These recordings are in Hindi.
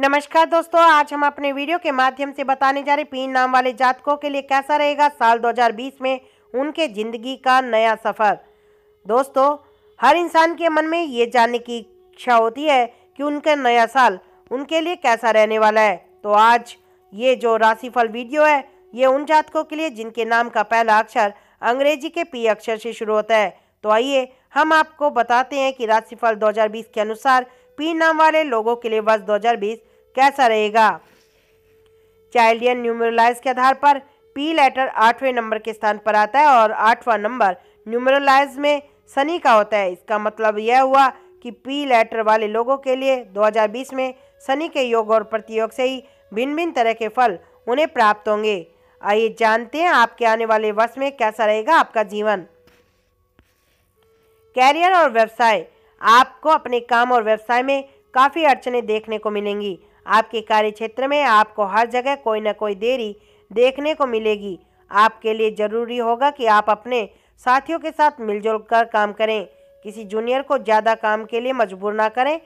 नमस्कार दोस्तों आज हम अपने वीडियो के माध्यम से बताने जा रहे पीन नाम वाले जातकों के लिए कैसा रहेगा साल 2020 में उनके जिंदगी का नया सफ़र दोस्तों हर इंसान के मन में ये जानने की इच्छा होती है कि उनका नया साल उनके लिए कैसा रहने वाला है तो आज ये जो राशिफल वीडियो है ये उन जातकों के लिए जिनके नाम का पहला अक्षर अंग्रेजी के पी अक्षर से शुरू होता है तो आइए हम आपको बताते हैं कि राशिफल 2020 के अनुसार पी नाम वाले लोगों के लिए वर्ष 2020 कैसा रहेगा चाइल्डियन न्यूमरलाइज के आधार पर पी लेटर आठवें नंबर के स्थान पर आता है और आठवां नंबर न्यूमरलाइज में शनि का होता है इसका मतलब यह हुआ कि पी लेटर वाले लोगों के लिए 2020 में शनि के योग और प्रतियोग से ही भिन्न भिन्न तरह के फल उन्हें प्राप्त होंगे आइए जानते हैं आपके आने वाले वर्ष में कैसा रहेगा आपका जीवन कैरियर और व्यवसाय आपको अपने काम और व्यवसाय में काफ़ी अड़चने देखने को मिलेंगी आपके कार्य क्षेत्र में आपको हर जगह कोई ना कोई देरी देखने को मिलेगी आपके लिए ज़रूरी होगा कि आप अपने साथियों के साथ मिलजुल कर काम करें किसी जूनियर को ज़्यादा काम के लिए मजबूर ना करें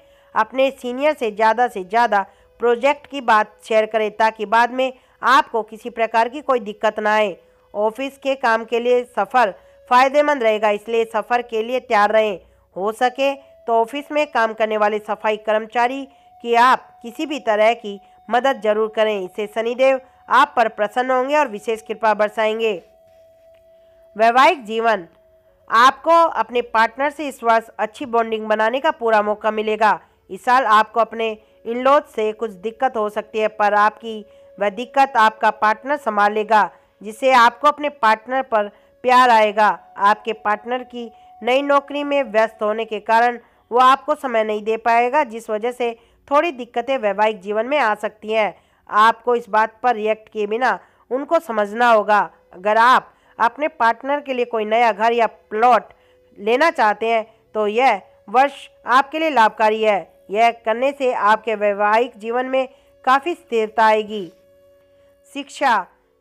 अपने सीनियर से ज़्यादा से ज़्यादा प्रोजेक्ट की बात शेयर करें ताकि बाद में आपको किसी प्रकार की कोई दिक्कत ना आए ऑफिस के काम के लिए सफ़र फ़ायदेमंद रहेगा इसलिए सफ़र के लिए तैयार रहें हो सके तो ऑफिस में काम करने वाले सफाई कर्मचारी कि आप किसी भी तरह की मदद जरूर करें इससे शनिदेव आप पर प्रसन्न होंगे और विशेष कृपा बरसाएंगे वैवाहिक जीवन आपको अपने पार्टनर से इस वर्ष अच्छी बॉन्डिंग बनाने का पूरा मौका मिलेगा इस साल आपको अपने इन लॉज से कुछ दिक्कत हो सकती है पर आपकी वह दिक्कत आपका पार्टनर संभाल लेगा जिससे आपको अपने पार्टनर पर प्यार आएगा आपके पार्टनर की नई नौकरी में व्यस्त होने के कारण वो आपको समय नहीं दे पाएगा जिस वजह से थोड़ी दिक्कतें वैवाहिक जीवन में आ सकती हैं आपको इस बात पर रिएक्ट किए बिना उनको समझना होगा अगर आप अपने पार्टनर के लिए कोई नया घर या प्लॉट लेना चाहते हैं तो यह वर्ष आपके लिए लाभकारी है यह करने से आपके वैवाहिक जीवन में काफ़ी स्थिरता आएगी शिक्षा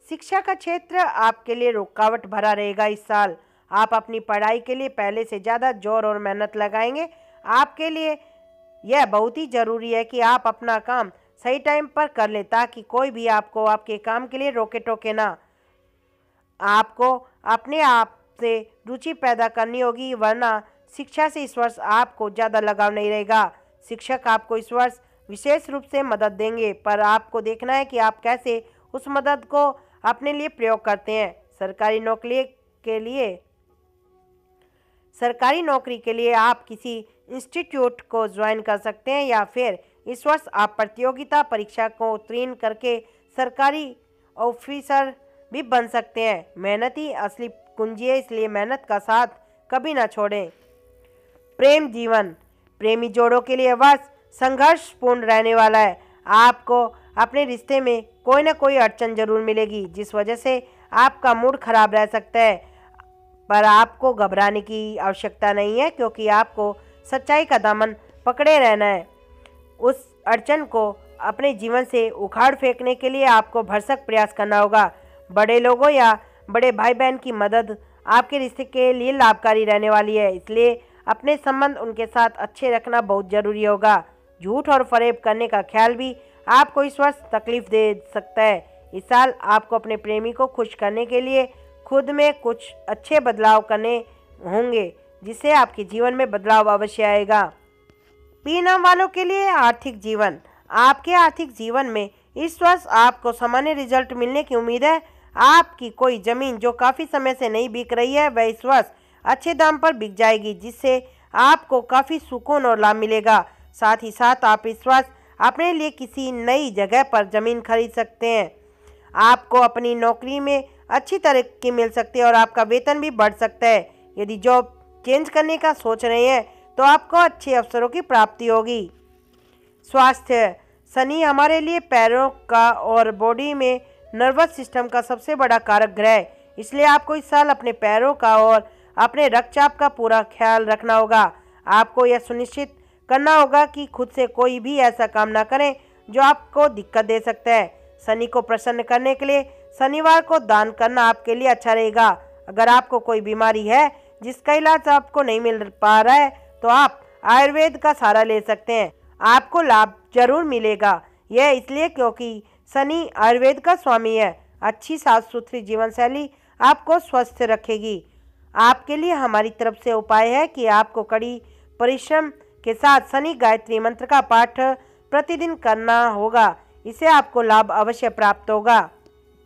शिक्षा का क्षेत्र आपके लिए रुकावट भरा रहेगा इस साल आप अपनी पढ़ाई के लिए पहले से ज़्यादा जोर और मेहनत लगाएंगे आपके लिए यह बहुत ही ज़रूरी है कि आप अपना काम सही टाइम पर कर लें ताकि कोई भी आपको आपके काम के लिए रोके टोके ना आपको अपने आप से रुचि पैदा करनी होगी वरना शिक्षा से इस वर्ष आपको ज़्यादा लगाव नहीं रहेगा शिक्षक आपको इस वर्ष विशेष रूप से मदद देंगे पर आपको देखना है कि आप कैसे उस मदद को अपने लिए प्रयोग करते हैं सरकारी नौकरी के लिए सरकारी नौकरी के लिए आप किसी इंस्टीट्यूट को ज्वाइन कर सकते हैं या फिर इस वर्ष आप प्रतियोगिता परीक्षा को उत्तीर्ण करके सरकारी ऑफिसर भी बन सकते हैं मेहनत ही असली कुंजी है इसलिए मेहनत का साथ कभी ना छोड़ें प्रेम जीवन प्रेमी जोड़ों के लिए वर्ष संघर्षपूर्ण रहने वाला है आपको अपने रिश्ते में कोई ना कोई अड़चन जरूर मिलेगी जिस वजह से आपका मूड खराब रह सकता है पर आपको घबराने की आवश्यकता नहीं है क्योंकि आपको सच्चाई का दामन पकड़े रहना है उस अड़चन को अपने जीवन से उखाड़ फेंकने के लिए आपको भरसक प्रयास करना होगा बड़े लोगों या बड़े भाई बहन की मदद आपके रिश्ते के लिए लाभकारी रहने वाली है इसलिए अपने संबंध उनके साथ अच्छे रखना बहुत ज़रूरी होगा झूठ और फरेब करने का ख्याल भी आपको इस वर्ष तकलीफ दे सकता है इस साल आपको अपने प्रेमी को खुश करने के लिए खुद में कुछ अच्छे बदलाव करने होंगे जिससे आपके जीवन में बदलाव अवश्य आएगा पी नाम वालों के लिए आर्थिक जीवन आपके आर्थिक जीवन में इस वर्ष आपको सामान्य रिजल्ट मिलने की उम्मीद है आपकी कोई ज़मीन जो काफ़ी समय से नहीं बिक रही है वह इस वर्ष अच्छे दाम पर बिक जाएगी जिससे आपको काफ़ी सुकून और लाभ मिलेगा साथ ही साथ आप इस वर्ष अपने लिए किसी नई जगह पर ज़मीन खरीद सकते हैं आपको अपनी नौकरी में अच्छी तरक्की मिल सकती है और आपका वेतन भी बढ़ सकता है यदि जॉब चेंज करने का सोच रहे हैं तो आपको अच्छे अवसरों की प्राप्ति होगी स्वास्थ्य शनि हमारे लिए पैरों का और बॉडी में नर्वस सिस्टम का सबसे बड़ा कारक ग्रह है इसलिए आपको इस साल अपने पैरों का और अपने रक्तचाप का पूरा ख्याल रखना होगा आपको यह सुनिश्चित करना होगा कि खुद से कोई भी ऐसा काम ना करें जो आपको दिक्कत दे सकता है शनि को प्रसन्न करने के लिए शनिवार को दान करना आपके लिए अच्छा रहेगा अगर आपको कोई बीमारी है जिसका इलाज आपको नहीं मिल पा रहा है तो आप आयुर्वेद का सहारा ले सकते हैं आपको लाभ जरूर मिलेगा यह इसलिए क्योंकि शनि आयुर्वेद का स्वामी है अच्छी साफ सुथरी जीवन शैली आपको स्वस्थ रखेगी आपके लिए हमारी तरफ से उपाय है कि आपको कड़ी परिश्रम के साथ शनि गायत्री मंत्र का पाठ प्रतिदिन करना होगा इसे आपको लाभ अवश्य प्राप्त होगा